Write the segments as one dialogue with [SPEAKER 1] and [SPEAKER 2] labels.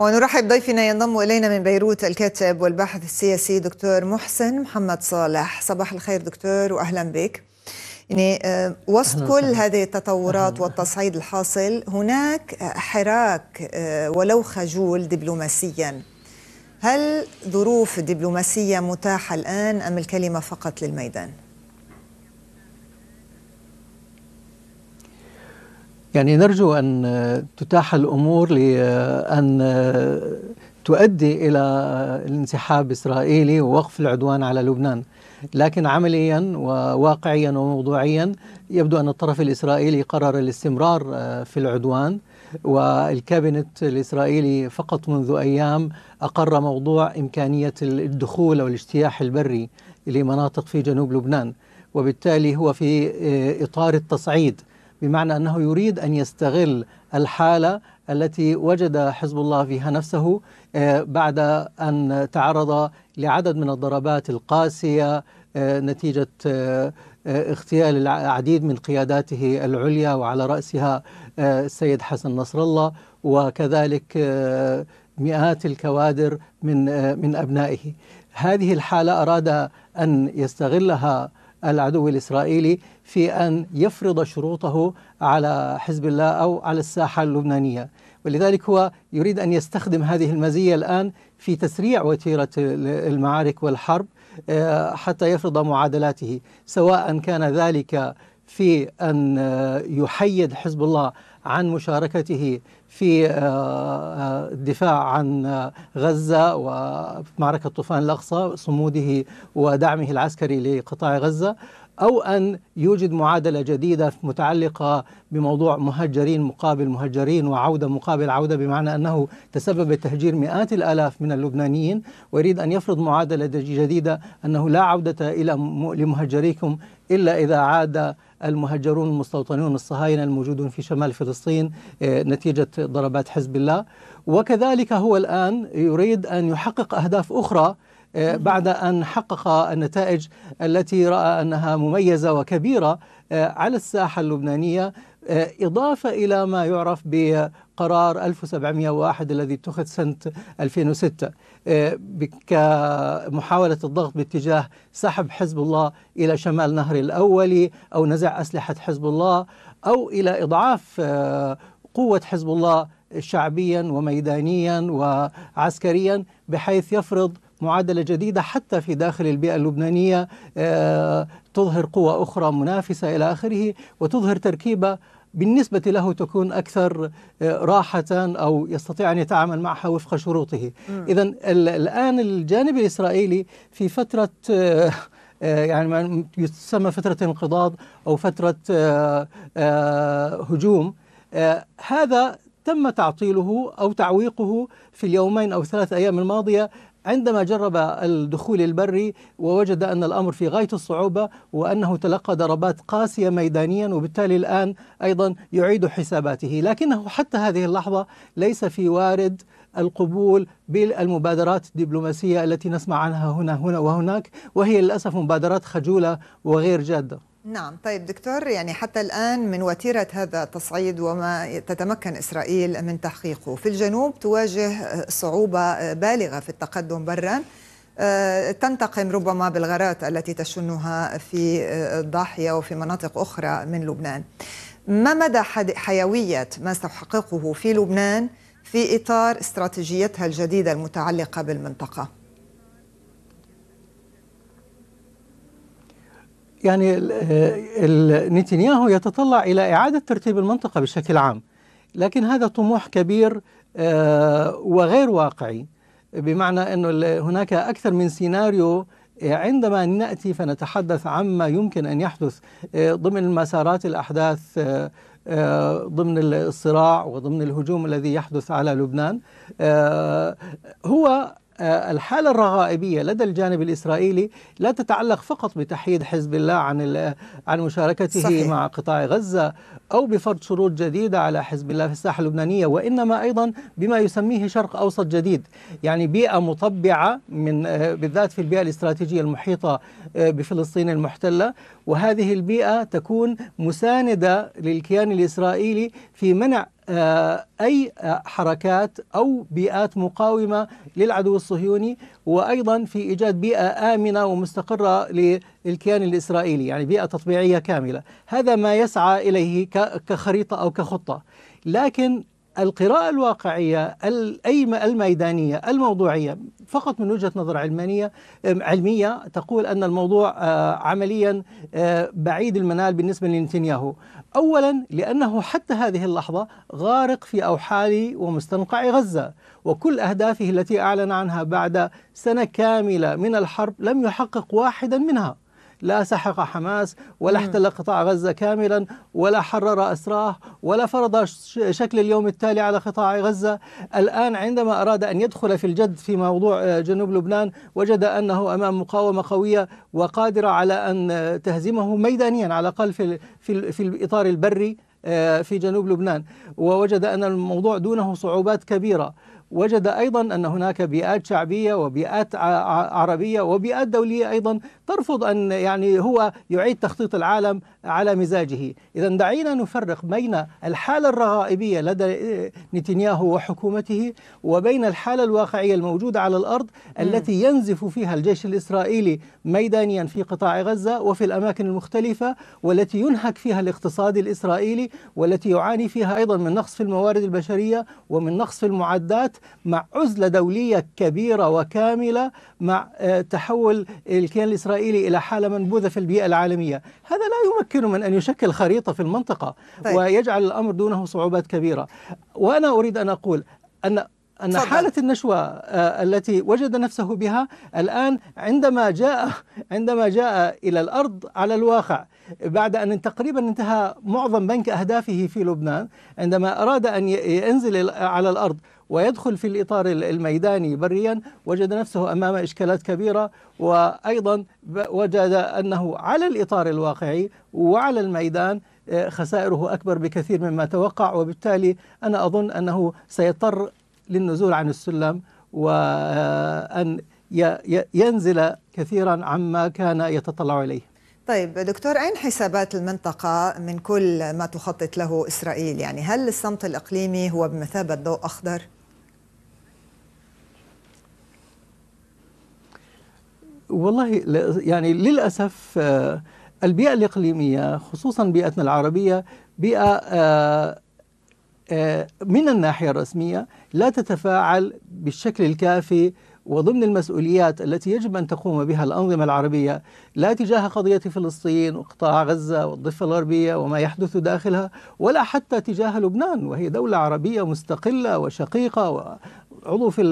[SPEAKER 1] ونرحب ضيفنا ينضم إلينا من بيروت الكاتب والباحث السياسي دكتور محسن محمد صالح صباح الخير دكتور وأهلا بك يعني آه، وسط كل هذه التطورات والتصعيد الحاصل هناك حراك آه، ولو خجول دبلوماسيا هل ظروف دبلوماسية متاحة الآن أم الكلمة فقط للميدان؟
[SPEAKER 2] يعني نرجو أن تتاح الأمور لأن تؤدي إلى الانسحاب الإسرائيلي ووقف العدوان على لبنان لكن عمليا وواقعيا وموضوعيا يبدو أن الطرف الإسرائيلي قرر الاستمرار في العدوان والكابينت الإسرائيلي فقط منذ أيام أقر موضوع إمكانية الدخول أو الاجتياح البري لمناطق في جنوب لبنان وبالتالي هو في إطار التصعيد بمعنى أنه يريد أن يستغل الحالة التي وجد حزب الله فيها نفسه آه، بعد أن تعرض لعدد من الضربات القاسية آه، نتيجة آه، اغتيال العديد من قياداته العليا وعلى رأسها السيد حسن نصر الله وكذلك مئات الكوادر من من أبنائه هذه الحالة أراد أن يستغلها العدو الإسرائيلي في أن يفرض شروطه على حزب الله أو على الساحة اللبنانية ولذلك هو يريد أن يستخدم هذه المزية الآن في تسريع وتيرة المعارك والحرب آه، حتى يفرض معادلاته سواء كان ذلك في أن آه، يحيد حزب الله عن مشاركته في آه، آه، الدفاع عن آه، غزة ومعركة طوفان الأقصى صموده ودعمه العسكري لقطاع غزة أو أن يوجد معادلة جديدة متعلقة بموضوع مهجرين مقابل مهجرين وعودة مقابل عودة بمعنى أنه تسبب بتهجير مئات الآلاف من اللبنانيين ويريد أن يفرض معادلة جديدة أنه لا عودة إلى لمهجريكم إلا إذا عاد المهجرون المستوطنون الصهاينة الموجودون في شمال فلسطين آه، نتيجة ضربات حزب الله وكذلك هو الآن يريد أن يحقق أهداف أخرى آه، بعد أن حقق النتائج التي رأى أنها مميزة وكبيرة آه، على الساحة اللبنانية آه، إضافة إلى ما يعرف بقرار 1701 الذي اتخذ سنة 2006 آه، كمحاولة الضغط باتجاه سحب حزب الله إلى شمال نهر الأولي أو نزع أسلحة حزب الله أو إلى إضعاف آه، قوة حزب الله شعبيا وميدانيا وعسكريا بحيث يفرض معادلة جديدة حتى في داخل البيئة اللبنانية آه، تظهر قوة أخرى منافسة إلى آخره وتظهر تركيبة بالنسبة له تكون أكثر آه، راحة أو يستطيع أن يتعامل معها وفق شروطه إذا الآن الجانب الإسرائيلي في فترة آه، يعني ما يسمى فترة انقضاض أو فترة هجوم هذا تم تعطيله أو تعويقه في اليومين أو ثلاث أيام الماضية عندما جرب الدخول البري ووجد أن الأمر في غاية الصعوبة وأنه تلقى ضربات قاسية ميدانيا وبالتالي الآن أيضا يعيد حساباته لكنه حتى هذه اللحظة ليس في وارد القبول بالمبادرات الدبلوماسية التي نسمع عنها هنا هنا وهناك وهي للأسف مبادرات خجولة وغير جادة
[SPEAKER 1] نعم طيب دكتور يعني حتى الآن من وتيرة هذا التصعيد وما تتمكن إسرائيل من تحقيقه في الجنوب تواجه صعوبة بالغة في التقدم برا آه، تنتقم ربما بالغارات التي تشنها في الضاحية وفي مناطق أخرى من لبنان ما مدى حيوية ما ستحققه في لبنان في إطار استراتيجيتها الجديدة المتعلقة بالمنطقة؟
[SPEAKER 2] يعني نتنياهو يتطلع إلى إعادة ترتيب المنطقة بشكل عام لكن هذا طموح كبير آه، وغير واقعي بمعنى أنه هناك أكثر من سيناريو آه، عندما نأتي فنتحدث عما يمكن أن يحدث آه، ضمن مسارات الأحداث ضمن الصراع وضمن الهجوم الذي يحدث على لبنان هو آه، الحالة الرغائبية لدى الجانب الإسرائيلي لا تتعلق فقط بتحييد حزب الله عن عن مشاركته صحيح. مع قطاع غزة أو بفرض شروط جديدة على حزب الله في الساحة اللبنانية وإنما أيضا بما يسميه شرق أوسط جديد يعني بيئة مطبعة من آه، بالذات في البيئة الاستراتيجية المحيطة آه، بفلسطين المحتلة وهذه البيئة تكون مساندة للكيان الإسرائيلي في منع آه، أي آه، حركات أو بيئات مقاومة للعدو الصهيوني وأيضا في إيجاد بيئة آمنة ومستقرة للكيان الإسرائيلي يعني بيئة تطبيعية كاملة هذا ما يسعى إليه كخريطة أو كخطة لكن القراءة الواقعية الميدانية الموضوعية فقط من وجهة نظر علمانية علمية تقول أن الموضوع آه، عمليا آه، بعيد المنال بالنسبة لنتنياهو أولا لأنه حتى هذه اللحظة غارق في أوحال ومستنقع غزة وكل أهدافه التي أعلن عنها بعد سنة كاملة من الحرب لم يحقق واحدا منها لا سحق حماس ولا احتل قطاع غزة كاملا ولا حرر أسراه ولا فرض شكل اليوم التالي على قطاع غزة الآن عندما أراد أن يدخل في الجد في موضوع آه، جنوب لبنان وجد أنه أمام مقاومة قوية وقادرة على أن تهزمه ميدانيا على الأقل في, في, في الإطار البري آه، في جنوب لبنان ووجد أن الموضوع دونه صعوبات كبيرة وجد أيضا أن هناك بيئات شعبية وبيئات عربية وبيئات دولية أيضا ترفض أن يعني هو يعيد تخطيط العالم على مزاجه إذا دعينا نفرق بين الحالة الرغائبية لدى نتنياهو وحكومته وبين الحالة الواقعية الموجودة على الأرض التي ينزف فيها الجيش الإسرائيلي ميدانيا في قطاع غزة وفي الأماكن المختلفة والتي ينهك فيها الاقتصاد الإسرائيلي والتي يعاني فيها أيضا من نقص في الموارد البشرية ومن نقص في المعدات مع عزلة دولية كبيرة وكاملة مع آه، تحول الكيان الإسرائيلي إلى حالة منبوذة في البيئة العالمية هذا لا يمكنه من أن يشكل خريطة في المنطقة طيب. ويجعل الأمر دونه صعوبات كبيرة وأنا أريد أن أقول أن أن صدق. حالة النشوة آه، التي وجد نفسه بها الآن عندما جاء عندما جاء إلى الأرض على الواقع بعد أن تقريبا انتهى معظم بنك أهدافه في لبنان عندما أراد أن ينزل على الأرض ويدخل في الإطار الميداني بريا وجد نفسه أمام إشكالات كبيرة وأيضا وجد أنه على الإطار الواقعي وعلى الميدان آه، خسائره أكبر بكثير مما توقع وبالتالي أنا أظن أنه سيضطر للنزول عن السلم وأن آه، ينزل كثيرا عما كان يتطلع إليه
[SPEAKER 1] طيب دكتور أين حسابات المنطقة من كل ما تخطط له إسرائيل يعني هل الصمت الإقليمي هو بمثابة ضوء أخضر؟
[SPEAKER 2] والله يعني للأسف آه، البيئة الإقليمية خصوصا بيئتنا العربية بيئة آه، آه، من الناحية الرسمية لا تتفاعل بالشكل الكافي وضمن المسؤوليات التي يجب أن تقوم بها الأنظمة العربية لا تجاه قضية فلسطين وقطاع غزة والضفة الغربية وما يحدث داخلها ولا حتى تجاه لبنان وهي دولة عربية مستقلة وشقيقة عضو في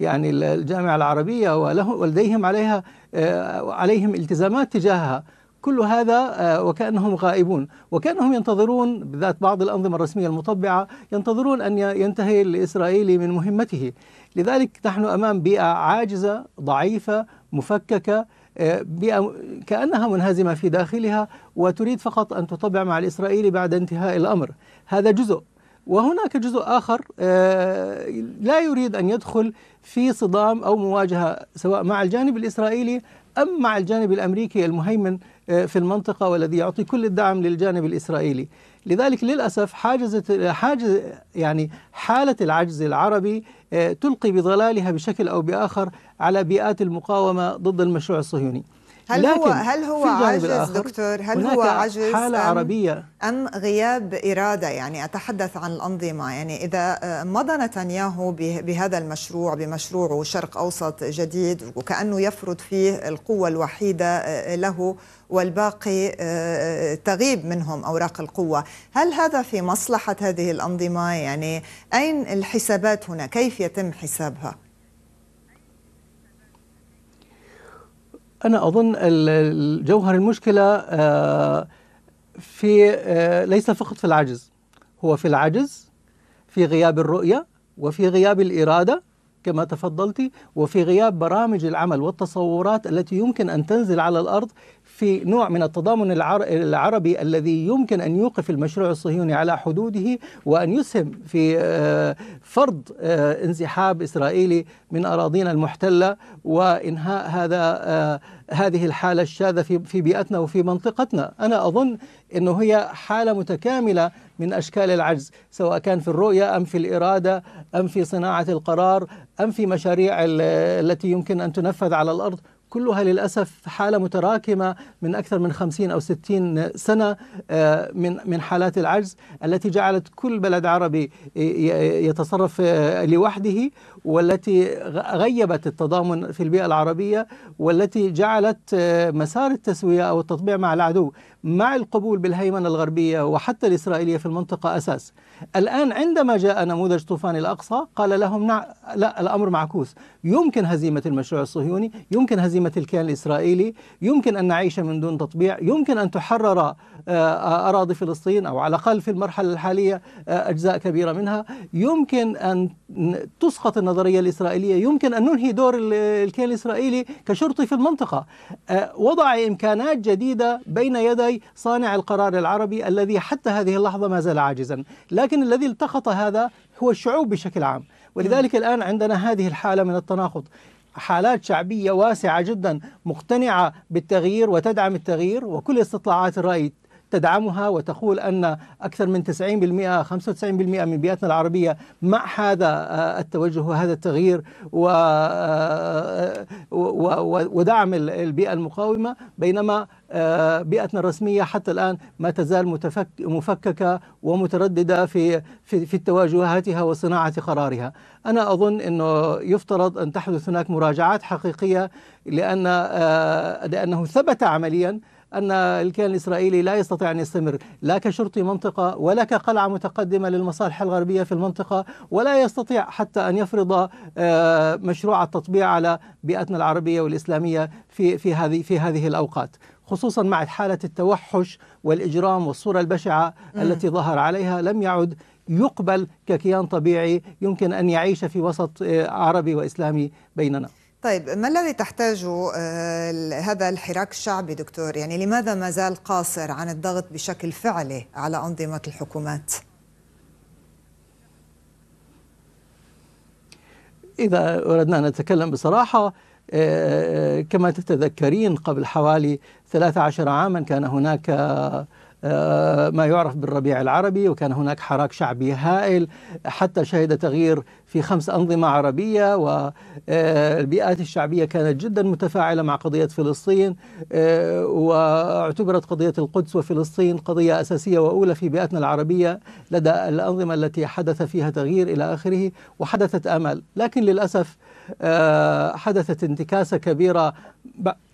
[SPEAKER 2] يعني الجامعة العربية ولديهم عليها آه، عليهم التزامات تجاهها كل هذا آه، وكأنهم غائبون وكأنهم ينتظرون بالذات بعض الأنظمة الرسمية المطبعة ينتظرون أن ينتهي الإسرائيلي من مهمته لذلك نحن أمام بيئة عاجزة ضعيفة مفككة آه، بيئة كأنها منهزمة في داخلها وتريد فقط أن تطبع مع الإسرائيلي بعد انتهاء الأمر هذا جزء وهناك جزء آخر آه، لا يريد أن يدخل في صدام أو مواجهة سواء مع الجانب الإسرائيلي أم مع الجانب الأمريكي المهيمن آه، في المنطقة والذي يعطي كل الدعم للجانب الإسرائيلي لذلك للأسف حاجزت حاجز يعني حالة العجز العربي آه، تلقي بظلالها بشكل أو بآخر على بيئات المقاومة ضد المشروع الصهيوني
[SPEAKER 1] هل هو هل هو عجز دكتور هل هو عجز حالة أم عربية أم غياب إرادة يعني أتحدث عن الأنظمة يعني إذا آه، مضى نتنياهو بهذا المشروع بمشروعه شرق أوسط جديد وكأنه يفرض فيه القوة الوحيدة آه، له والباقي آه، تغيب منهم أوراق القوة هل هذا في مصلحة هذه الأنظمة يعني أين الحسابات هنا كيف يتم حسابها أنا
[SPEAKER 2] أظن جوهر المشكلة آه، في آه، ليس فقط في العجز هو في العجز في غياب الرؤية وفي غياب الإرادة كما تفضلت وفي غياب برامج العمل والتصورات التي يمكن أن تنزل على الأرض في نوع من التضامن العربي الذي يمكن أن يوقف المشروع الصهيوني على حدوده وأن يسهم في آه، فرض آه، انسحاب إسرائيلي من أراضينا المحتلة وإنهاء هذا آه، هذه الحالة الشاذة في بيئتنا وفي منطقتنا أنا أظن أنه هي حالة متكاملة من أشكال العجز سواء كان في الرؤية أم في الإرادة أم في صناعة القرار أم في مشاريع التي يمكن أن تنفذ على الأرض كلها للأسف حالة متراكمة من أكثر من 50 أو 60 سنة آه، من من حالات العجز التي جعلت كل بلد عربي آه، يتصرف آه، لوحده والتي غيبت التضامن في البيئة العربية والتي جعلت مسار التسوية أو التطبيع مع العدو مع القبول بالهيمنة الغربية وحتى الإسرائيلية في المنطقة أساس الآن عندما جاء نموذج طوفان الأقصى قال لهم لا الأمر معكوس يمكن هزيمة المشروع الصهيوني يمكن هزيمة أزمة الكيان الإسرائيلي يمكن أن نعيش من دون تطبيع يمكن أن تحرر آه، آه، أراضي فلسطين أو على الأقل في المرحلة الحالية آه، أجزاء كبيرة منها يمكن أن تسقط النظرية الإسرائيلية يمكن أن ننهي دور الكيان الإسرائيلي كشرطي في المنطقة وضع إمكانات جديدة بين يدي صانع القرار العربي الذي حتى هذه اللحظة ما زال عاجزا لكن الذي التقط هذا هو الشعوب بشكل عام ولذلك الآن عندنا هذه الحالة من التناقض حالات شعبية واسعة جدا مقتنعة بالتغيير وتدعم التغيير وكل استطلاعات الرأي تدعمها وتقول أن أكثر من 90% 95% من بيئتنا العربية مع هذا آه، التوجه وهذا التغيير و آه، آه، ودعم البيئة المقاومة بينما بيئتنا الرسمية حتى الآن ما تزال متفك مفككة ومترددة في في, في توجهاتها وصناعة قرارها أنا أظن أنه يفترض أن تحدث هناك مراجعات حقيقية لأن لأنه ثبت عملياً أن الكيان الإسرائيلي لا يستطيع أن يستمر لا كشرطي منطقة ولا كقلعة متقدمة للمصالح الغربية في المنطقة ولا يستطيع حتى أن يفرض آه، مشروع التطبيع على بيئتنا العربية والإسلامية في في هذه في هذه الأوقات خصوصا مع حالة التوحش والإجرام والصورة البشعة التي ظهر عليها لم يعد يقبل ككيان طبيعي يمكن أن يعيش في وسط آه، عربي وإسلامي بيننا
[SPEAKER 1] طيب ما الذي تحتاجه آه، هذا الحراك الشعبي دكتور يعني لماذا ما زال قاصر عن الضغط بشكل فعلي على أنظمة الحكومات
[SPEAKER 2] إذا أردنا أن نتكلم بصراحة آه، آه، كما تتذكرين قبل حوالي 13 عاما كان هناك آه، ما يعرف بالربيع العربي وكان هناك حراك شعبي هائل حتى شهد تغيير في خمس أنظمة عربية والبيئات آه، الشعبية كانت جدا متفاعلة مع قضية فلسطين آه، واعتبرت قضية القدس وفلسطين قضية أساسية وأولى في بيئتنا العربية لدى الأنظمة التي حدث فيها تغيير إلى آخره وحدثت أمل لكن للأسف حدثت انتكاسة كبيرة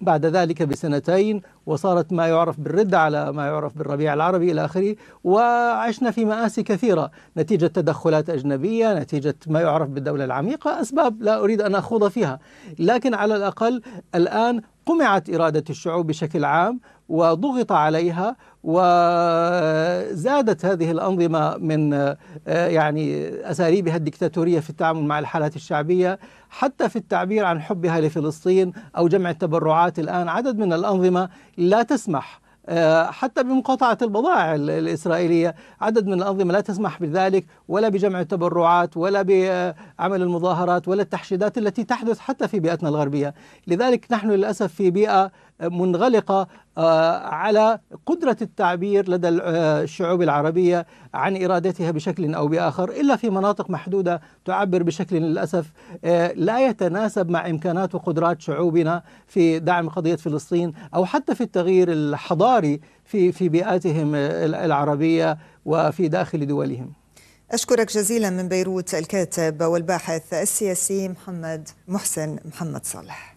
[SPEAKER 2] بعد ذلك بسنتين وصارت ما يعرف بالردة على ما يعرف بالربيع العربي إلى آخره وعشنا في مآسي كثيرة نتيجة تدخلات أجنبية نتيجة ما يعرف بالدولة العميقة أسباب لا أريد أن أخوض فيها لكن على الأقل الآن قمعت إرادة الشعوب بشكل عام وضغط عليها وزادت هذه الأنظمة من آه، يعني أساليبها الدكتاتورية في التعامل مع الحالات الشعبية حتى في التعبير عن حبها لفلسطين أو جمع التبرعات الآن عدد من الأنظمة لا تسمح آه، حتى بمقاطعة البضائع الإسرائيلية عدد من الأنظمة لا تسمح بذلك ولا بجمع التبرعات ولا بعمل المظاهرات ولا التحشيدات التي تحدث حتى في بيئتنا الغربية لذلك نحن للأسف في بيئة منغلقة آه، على قدرة التعبير لدى آه، الشعوب العربية عن إرادتها بشكل أو بآخر إلا في مناطق محدودة تعبر بشكل للأسف آه، لا يتناسب مع إمكانات وقدرات شعوبنا في دعم قضية فلسطين أو حتى في التغيير الحضاري في في بيئاتهم العربية وفي داخل دولهم
[SPEAKER 1] أشكرك جزيلا من بيروت الكاتب والباحث السياسي محمد محسن محمد صالح